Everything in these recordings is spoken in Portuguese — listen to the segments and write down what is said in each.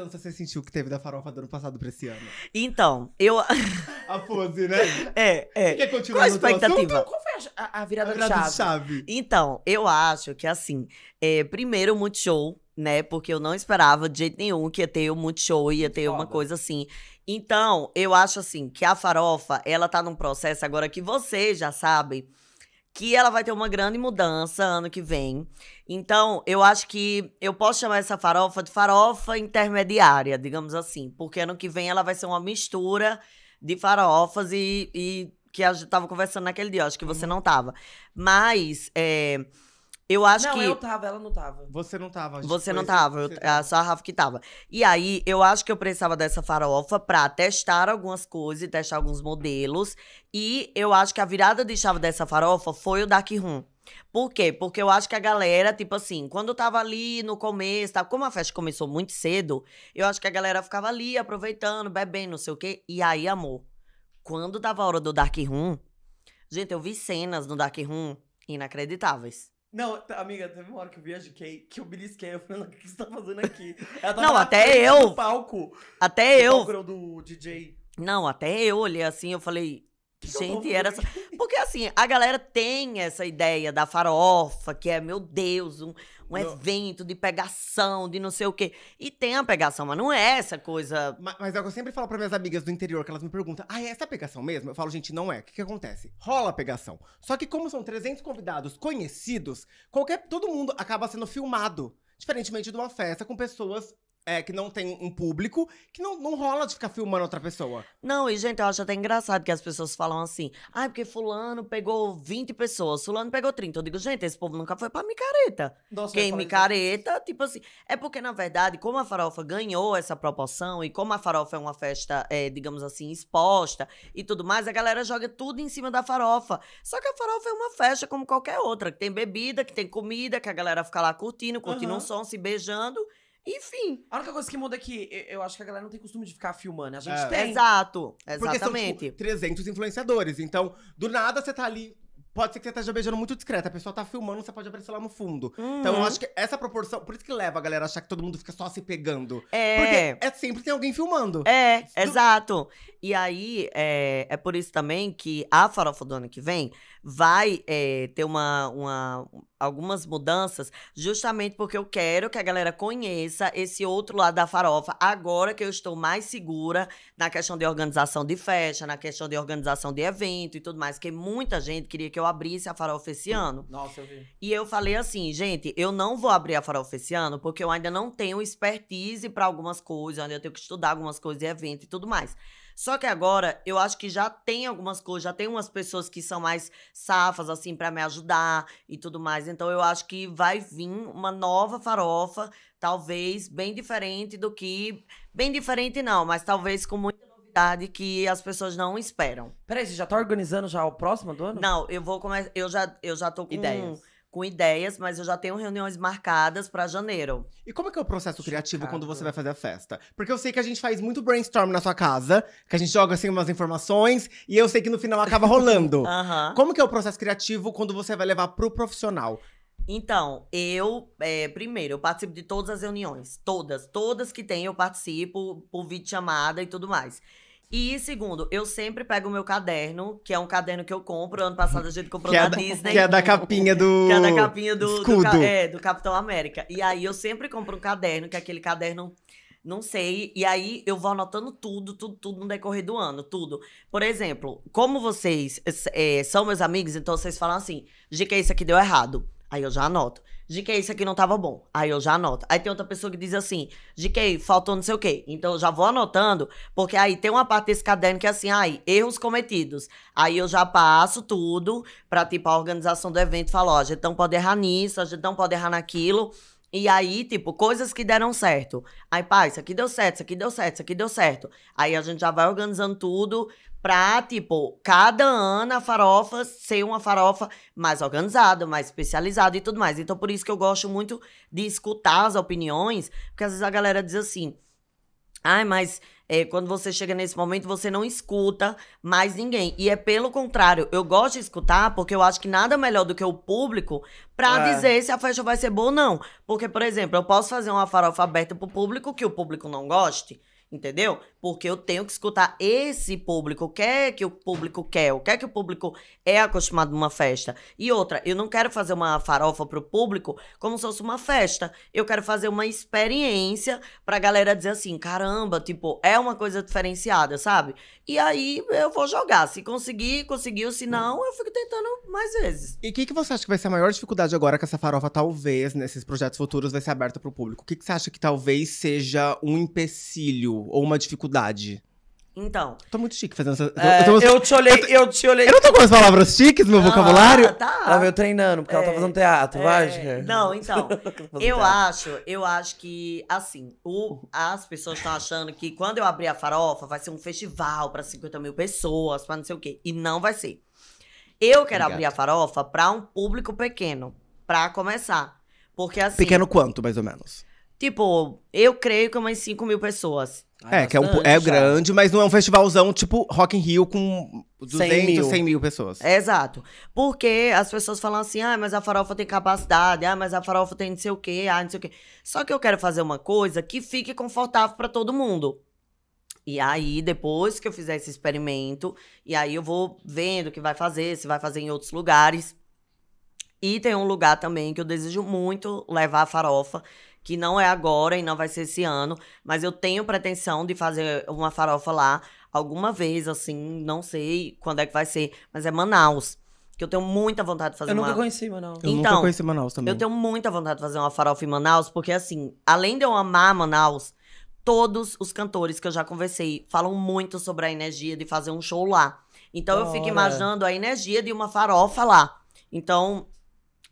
mudança você sentiu que teve da farofa do ano passado pra esse ano? Então, eu. a pose, né? É, é. Quer Qual a expectativa? Qual foi a, a virada, a virada chave? de chave? Então, eu acho que assim, é, primeiro o Multishow, né? Porque eu não esperava de jeito nenhum que ia ter o um Multishow, ia ter Foda. uma coisa assim. Então, eu acho assim que a farofa, ela tá num processo agora que vocês já sabem que ela vai ter uma grande mudança ano que vem. Então, eu acho que eu posso chamar essa farofa de farofa intermediária, digamos assim, porque ano que vem ela vai ser uma mistura de farofas e, e que a gente tava conversando naquele dia, acho que você não tava. Mas é, eu acho não, que. Não, eu tava, ela não tava. Você não tava. gente. Você não tava, você... só a Rafa que tava. E aí, eu acho que eu precisava dessa farofa pra testar algumas coisas, testar alguns modelos. E eu acho que a virada de chave dessa farofa foi o Dark Room. Por quê? Porque eu acho que a galera, tipo assim, quando eu tava ali no começo, tá? como a festa começou muito cedo, eu acho que a galera ficava ali aproveitando, bebendo, não sei o quê. E aí, amor, quando dava a hora do Dark Room, gente, eu vi cenas no Dark Room inacreditáveis. Não, tá, amiga, teve uma hora que eu viajei que eu belisquei, eu falei, o que você tá fazendo aqui? Não, até eu. palco. Até eu. Do, do DJ. Não, até eu olhei assim, eu falei, Gente, era. Porque assim, a galera tem essa ideia da farofa, que é, meu Deus, um, um evento de pegação, de não sei o quê. E tem a pegação, mas não é essa coisa. Mas, mas é o que eu sempre falo para minhas amigas do interior, que elas me perguntam: ah, é essa pegação mesmo? Eu falo, gente, não é. O que, que acontece? Rola a pegação. Só que, como são 300 convidados conhecidos, qualquer. todo mundo acaba sendo filmado. Diferentemente de uma festa com pessoas é, que não tem um público, que não, não rola de ficar filmando outra pessoa. Não, e gente, eu acho até engraçado que as pessoas falam assim, ai, ah, porque fulano pegou 20 pessoas, fulano pegou 30. Eu digo, gente, esse povo nunca foi pra micareta. Nossa, Quem é micareta, isso. tipo assim, é porque, na verdade, como a farofa ganhou essa proporção e como a farofa é uma festa, é, digamos assim, exposta e tudo mais, a galera joga tudo em cima da farofa. Só que a farofa é uma festa como qualquer outra, que tem bebida, que tem comida, que a galera fica lá curtindo, curtindo uhum. um som, se beijando enfim. A única coisa que muda é que eu acho que a galera não tem costume de ficar filmando. A gente é. tem. Exato. Exatamente. Porque são, tipo, 300 influenciadores. Então, do nada você tá ali. Pode ser que você esteja beijando muito discreta. A pessoa tá filmando, você pode aparecer lá no fundo. Uhum. Então, eu acho que essa proporção. Por isso que leva a galera a achar que todo mundo fica só se pegando. É. Porque é sempre tem alguém filmando. É, do... exato. E aí, é, é por isso também que a farofa do ano que vem vai é, ter uma, uma, algumas mudanças, justamente porque eu quero que a galera conheça esse outro lado da farofa, agora que eu estou mais segura na questão de organização de festa, na questão de organização de evento e tudo mais, que muita gente queria que eu abrisse a farofa esse ano. Nossa, eu vi. E eu falei assim, gente, eu não vou abrir a farofa esse ano porque eu ainda não tenho expertise para algumas coisas, ainda tenho que estudar algumas coisas de evento e tudo mais. Só que agora eu acho que já tem algumas coisas, já tem umas pessoas que são mais safas, assim, para me ajudar e tudo mais. Então eu acho que vai vir uma nova farofa, talvez bem diferente do que. Bem diferente não, mas talvez com muita novidade que as pessoas não esperam. Peraí, você já tá organizando já o próximo do ano? Não, eu vou começar. Eu já, eu já tô com. Ideias com ideias, mas eu já tenho reuniões marcadas para janeiro. E como é que é o processo criativo quando você vai fazer a festa? Porque eu sei que a gente faz muito brainstorm na sua casa, que a gente joga assim umas informações e eu sei que no final acaba rolando. uhum. Como que é o processo criativo quando você vai levar pro profissional? Então, eu, é, primeiro, eu participo de todas as reuniões. Todas, todas que tem eu participo, por vídeo chamada e tudo mais. E segundo, eu sempre pego o meu caderno, que é um caderno que eu compro. Ano passado a gente comprou que é na é da, Disney. Que é da capinha do. Que é da capinha do. Escudo. Do, é, do Capitão América. E aí eu sempre compro um caderno, que é aquele caderno. Não sei. E aí eu vou anotando tudo, tudo, tudo no decorrer do ano, tudo. Por exemplo, como vocês é, são meus amigos, então vocês falam assim: dica, isso aqui deu errado. Aí eu já anoto de que isso aqui não tava bom. Aí eu já anoto. Aí tem outra pessoa que diz assim, de que faltou não sei o quê. Então eu já vou anotando, porque aí tem uma parte desse caderno que é assim, aí, erros cometidos. Aí eu já passo tudo pra, tipo, a organização do evento falar, ó, a gente não pode errar nisso, a gente não pode errar naquilo. E aí, tipo, coisas que deram certo. Aí, pá, isso aqui deu certo, isso aqui deu certo, isso aqui deu certo. Aí a gente já vai organizando tudo pra, tipo, cada ano a farofa ser uma farofa mais organizada, mais especializada e tudo mais. Então, por isso que eu gosto muito de escutar as opiniões, porque às vezes a galera diz assim. Ai, mas é, quando você chega nesse momento, você não escuta mais ninguém. E é pelo contrário, eu gosto de escutar porque eu acho que nada melhor do que o público para é. dizer se a festa vai ser boa ou não. Porque, por exemplo, eu posso fazer uma farofa aberta pro público que o público não goste entendeu? Porque eu tenho que escutar esse público. O que é que o público quer? O que é que o público é acostumado numa festa? E outra, eu não quero fazer uma farofa pro público como se fosse uma festa. Eu quero fazer uma experiência pra galera dizer assim: caramba, tipo, é uma coisa diferenciada, sabe? E aí eu vou jogar. Se conseguir, conseguiu. Se não, eu fico tentando mais vezes. E o que, que você acha que vai ser a maior dificuldade agora que essa farofa, talvez, nesses projetos futuros, vai ser aberta pro público? O que, que você acha que talvez seja um empecilho? ou uma dificuldade? Então. Tô muito chique fazendo essa. É, Eu te olhei, eu te olhei. Eu não tô com as palavras chiques no meu ah, vocabulário? Tá. Ela veio treinando, porque é, ela tá é, fazendo teatro, é, vai, Não, então. eu teatro. acho, eu acho que, assim, o, as pessoas estão achando que quando eu abrir a farofa, vai ser um festival pra 50 mil pessoas, pra não sei o quê. E não vai ser. Eu quero Obrigado. abrir a farofa pra um público pequeno, pra começar. Porque assim. Pequeno quanto, mais ou menos? Tipo, eu creio que é umas 5 mil pessoas. É, é que é, um, é grande, mas não é um festivalzão tipo Rock in Rio com 200, 100 mil, 100 mil pessoas. É, exato. Porque as pessoas falam assim, ah, mas a farofa tem capacidade, ah, mas a farofa tem não sei o quê, ah, não sei o quê. Só que eu quero fazer uma coisa que fique confortável para todo mundo. E aí, depois que eu fizer esse experimento, e aí eu vou vendo o que vai fazer, se vai fazer em outros lugares. E tem um lugar também que eu desejo muito levar a farofa, que não é agora e não vai ser esse ano, mas eu tenho pretensão de fazer uma farofa lá alguma vez, assim, não sei quando é que vai ser, mas é Manaus. Que eu tenho muita vontade de fazer eu uma. Eu nunca conheci Manaus. Eu então, nunca conheci Manaus também. Eu tenho muita vontade de fazer uma farofa em Manaus, porque assim, além de eu amar Manaus, todos os cantores que eu já conversei falam muito sobre a energia de fazer um show lá. Então eu fico imaginando a energia de uma farofa lá. Então,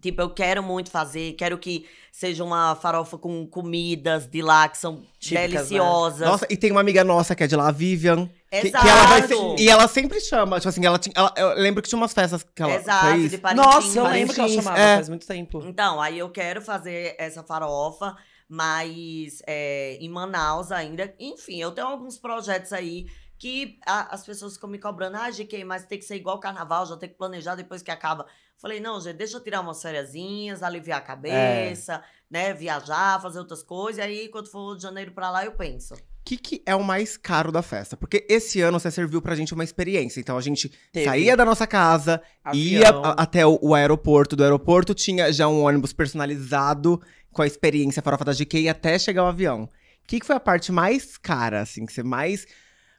Tipo, eu quero muito fazer, quero que seja uma farofa com comidas de lá que são Típicas, né? deliciosas. Né? Nossa, e tem uma amiga nossa que é de lá, a Vivian. Que, Exato. Que ela ser, e ela sempre chama, tipo assim, ela, tinha, ela, eu lembro que tinha umas festas que ela Exato, fez. de Parintins. Nossa, eu lembro que ela chamava é. faz muito tempo. Então, aí eu quero fazer essa farofa, mas é, em Manaus ainda. Enfim, eu tenho alguns projetos aí que a, as pessoas ficam me cobrando, ah, GK, mas tem que ser igual carnaval, já tem que planejar depois que acaba. Falei, não, gente, deixa eu tirar umas fériasinhas, aliviar a é. cabeça, é. né? Viajar, fazer outras coisas. E aí, quando for de janeiro pra lá, eu penso. O que, que é o mais caro da festa? Porque esse ano você serviu pra gente uma experiência. Então a gente Teve. saía da nossa casa, Avião. ia até o, o, aeroporto. Do aeroporto tinha já um ônibus personalizado com a experiência farofa da GK até chegar o avião. O que, que foi a parte mais cara, assim, que você mais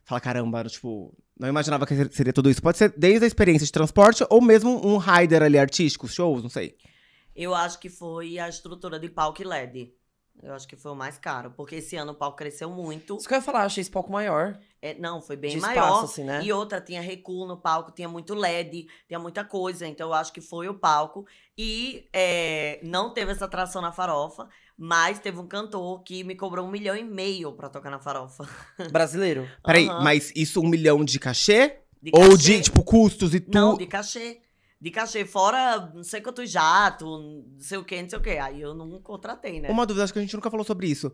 fala, caramba, tipo, não imaginava que seria tudo isso. Pode ser desde a experiência de transporte ou mesmo um rider ali artístico, shows, não sei. Eu acho que foi a estrutura de palco LED. Eu acho que foi o mais caro, porque esse ano o palco cresceu muito. Isso que eu ia falar, achei esse palco maior. É, não, foi bem de maior. assim, né? E outra, tinha recuo no palco, tinha muito LED, tinha muita coisa. Então, eu acho que foi o palco. E é, não teve essa atração na farofa, mas teve um cantor que me cobrou um milhão e meio pra tocar na farofa. Brasileiro. Peraí, uhum. mas isso um milhão de cachê? De Ou de, tipo, custos e tudo? Não, de cachê de cachê fora não sei quanto jato, não sei o que, não sei o que. Aí eu não contratei, né? Uma dúvida, acho que a gente nunca falou sobre isso.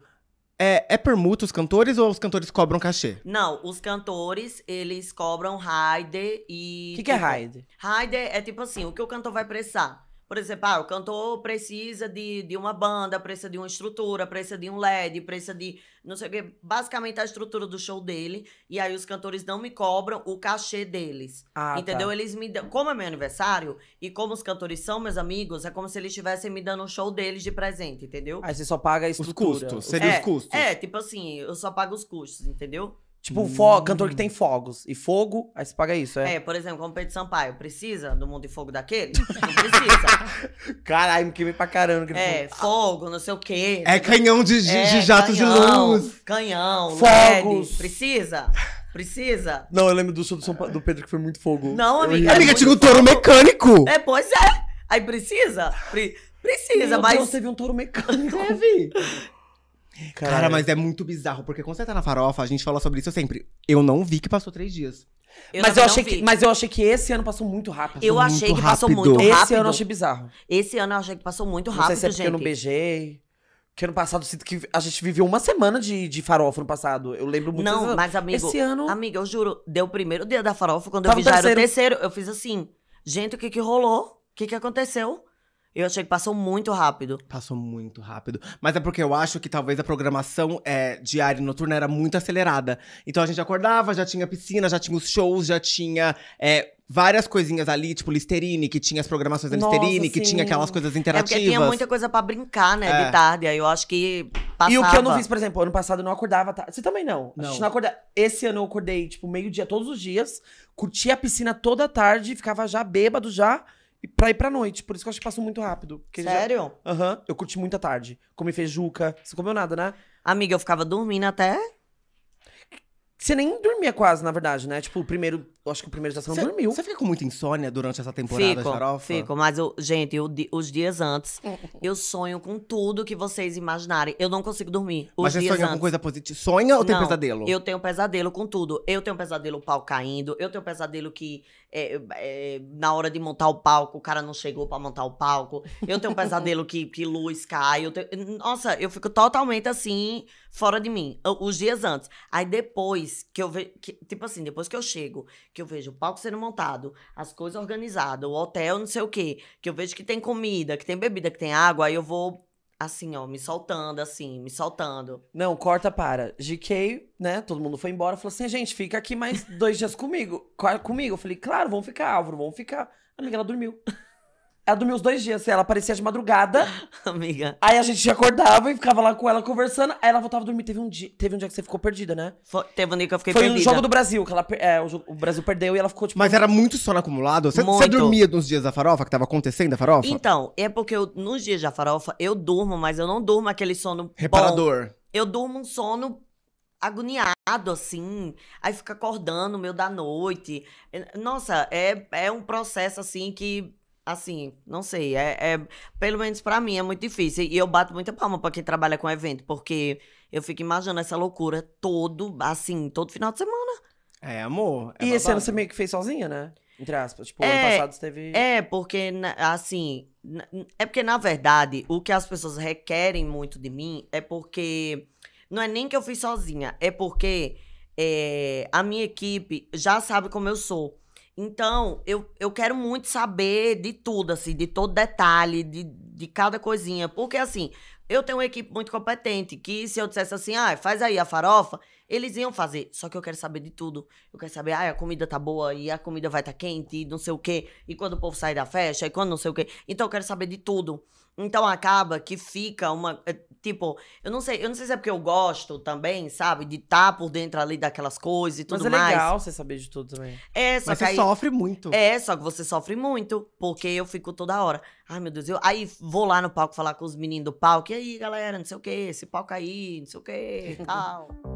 É, é permuta os cantores ou os cantores cobram cachê? Não, os cantores, eles cobram Raide e. O que, que é tipo, Raide? Raide é tipo assim, o que o cantor vai precisar? Por exemplo, ah, o cantor precisa de, de uma banda, precisa de uma estrutura, precisa de um LED, precisa de não sei o quê. Basicamente a estrutura do show dele. E aí os cantores não me cobram o cachê deles. Ah, tá. entendeu? Tá. Eles me dão. Como é meu aniversário e como os cantores são meus amigos, é como se eles estivessem me dando um show deles de presente, entendeu? Aí você só paga a estrutura. Os custos. Seria é, os custos. É, tipo assim, eu só pago os custos, entendeu? Tipo, hum. fo... cantor que hum. tem fogos. E fogo, aí você paga isso, é? É, por exemplo, como Pedro Sampaio. Precisa do mundo de fogo daquele? Não precisa. Caralho, me queimei pra caramba. É, fogo. Ah. fogo, não sei o quê. É canhão de, de, é, de jato canhão, de luz. Canhão, fogos. LED. Precisa? Precisa? Não, eu lembro do show do, São pa... do Pedro que foi muito fogo. Não, amiga. Eu... Amiga, tinha um touro mecânico. É, pois é. Aí precisa? Pre... Precisa, Meu mas. Deus, teve um touro mecânico. Teve. Cara, mas é muito bizarro, porque quando você tá na farofa, a gente fala sobre isso sempre. Eu não vi que passou três dias. Eu mas, eu achei que, mas eu achei que esse ano passou muito rápido. Eu achei que rápido. passou muito rápido. Esse ano eu achei bizarro. Esse ano eu achei que passou muito rápido, não sei se é porque gente. eu não beijei. Porque ano passado sinto que a gente viveu uma semana de, de farofa no passado. Eu lembro muito. Não, mas amigo, esse ano. Amiga, eu juro, deu o primeiro dia da farofa, quando Tava eu vi já era o terceiro, eu fiz assim: gente, o que que rolou? O que que aconteceu? Eu achei que passou muito rápido. Passou muito rápido. Mas é porque eu acho que talvez a programação é, diária e noturna era muito acelerada. Então a gente acordava, já tinha piscina, já tinha os shows, já tinha é, várias coisinhas ali, tipo Listerine, que tinha as programações da Nossa, Listerine, sim. que tinha aquelas coisas interativas. É porque tinha muita coisa para brincar, né, é. de tarde. Aí eu acho que passava. E o que eu não fiz, por exemplo, ano passado eu não acordava tarde. Você também não. não. A gente não acorda. Esse ano eu acordei, tipo, meio-dia todos os dias. Curti a piscina toda a tarde, ficava já bêbado já pra ir pra noite. Por isso que eu acho que passou muito rápido. Sério? Aham. Já... Uhum, eu curti muita tarde. Comi feijuca. Você comeu nada, né? Amiga, eu ficava dormindo até. Você nem dormia quase, na verdade, né? Tipo, o primeiro. Eu acho que o primeiro já você não dormiu. Você fica com muita insônia durante essa temporada fico, farofa? Fico, mas eu, gente, eu, os dias antes, eu sonho com tudo que vocês imaginarem. Eu não consigo dormir. Os mas você sonha antes. com coisa positiva? Sonha ou não, tem pesadelo? Eu tenho pesadelo com tudo. Eu tenho pesadelo o pau caindo, eu tenho pesadelo que é, é, na hora de montar o palco, o cara não chegou para montar o palco. Eu tenho um pesadelo que, que luz cai. Eu tenho... Nossa, eu fico totalmente assim, fora de mim, os dias antes. Aí depois que eu vejo. Tipo assim, depois que eu chego, que eu vejo o palco sendo montado, as coisas organizadas, o hotel, não sei o quê, que eu vejo que tem comida, que tem bebida, que tem água, aí eu vou assim, ó, me soltando, assim, me soltando. Não, corta para. GK, né? Todo mundo foi embora, falou assim: gente, fica aqui mais dois dias comigo. Comigo. Eu falei, claro, vão ficar, Álvaro, vão ficar. A amiga, ela dormiu. Ela dormiu os dois dias, assim, ela aparecia de madrugada. Amiga. Aí a gente acordava e ficava lá com ela conversando. Aí ela voltava a dormir. Teve um dia, teve um dia que você ficou perdida, né? Foi, teve um dia que eu fiquei Foi perdida. Foi um jogo do Brasil, que ela, é, o, jogo, o, Brasil perdeu e ela ficou tipo. Mas era muito sono acumulado? Você, muito. você dormia nos dias da farofa, que tava acontecendo a farofa? Então, é porque eu, nos dias da farofa eu durmo, mas eu não durmo aquele sono. Reparador. Bom. Eu durmo um sono agoniado, assim. Aí fica acordando no meio da noite. Nossa, é, é um processo, assim, que assim, não sei, é, é pelo menos para mim é muito difícil. E eu bato muita palma para quem trabalha com evento, porque eu fico imaginando essa loucura todo, assim, todo final de semana. É, amor. É e babado. esse ano você meio que fez sozinha, né? Entre aspas. Tipo, é, ano passado você teve. É, porque, assim. É porque, na verdade, o que as pessoas requerem muito de mim é porque. Não é nem que eu fiz sozinha, é porque é, a minha equipe já sabe como eu sou. Então, eu, eu quero muito saber de tudo, assim, de todo detalhe, de, de cada coisinha. Porque, assim, eu tenho uma equipe muito competente, que se eu dissesse assim, ah, faz aí a farofa, eles iam fazer. Só que eu quero saber de tudo. Eu quero saber, ah, a comida tá boa, e a comida vai estar tá quente, e não sei o quê. E quando o povo sai da festa, e quando não sei o quê. Então, eu quero saber de tudo. Então, acaba que fica uma... Eh, Tipo, eu não sei, eu não sei se é porque eu gosto também, sabe? De estar tá por dentro ali daquelas coisas e tudo mais. Mas é mais. legal você saber de tudo também. É, só Mas que você aí, sofre muito. É, só que você sofre muito, porque eu fico toda hora. Ai, meu Deus, eu aí vou lá no palco falar com os meninos do palco, e aí, galera, não sei o que, esse palco aí, não sei o que e tal.